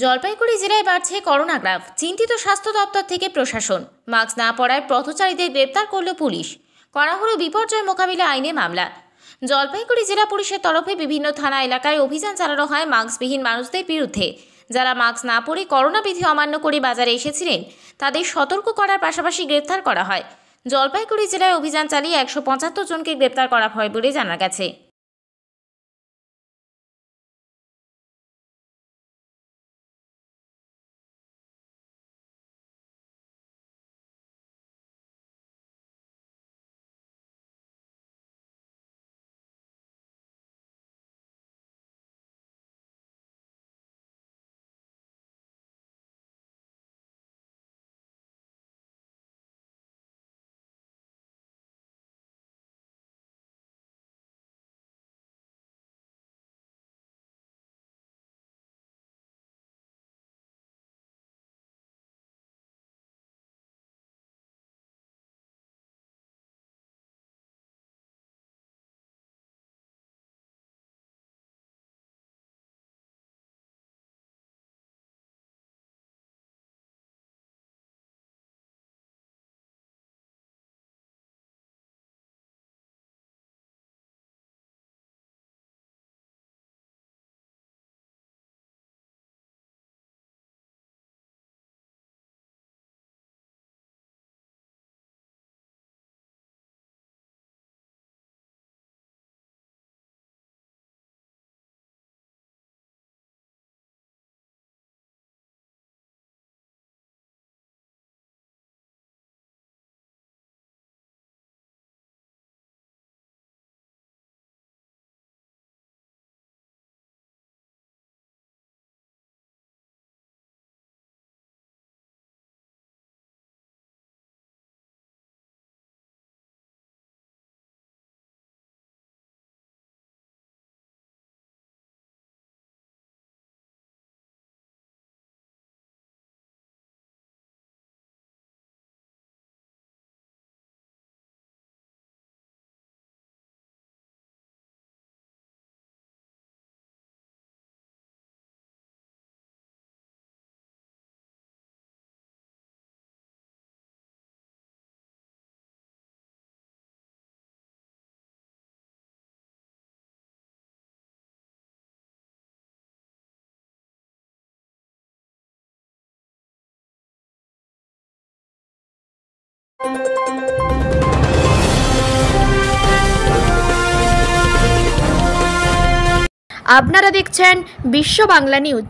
জলপাইগুড়ি জেলায় বাড়ছে corona graph চিন্তিত স্বাস্থ্য দপ্তর থেকে প্রশাসন মাস্ক না পরায় পথচারীদের গ্রেপ্তার করল পুলিশ করা হলো বিপর্যয় মোকাবিলা আইনে মামলা জলপাইগুড়ি জেলা পুলিশের তরফে বিভিন্ন থানা এলাকায় অভিযান চালানো হয় মাস্কবিহীন মানুষদের বিরুদ্ধে যারা মাস্ক না পরে করোনা বিধি অমান্য করে বাজারে এসেছিলেন তাদের সতর্ক করার পাশাপাশি গ্রেপ্তার করা হয় জলপাইগুড়ি জেলায় অভিযান চালিয়ে একশো জনকে গ্রেপ্তার করা হয় বলে জানা গেছে আপনারা দেখছেন বিশ্ব বাংলা নিউজ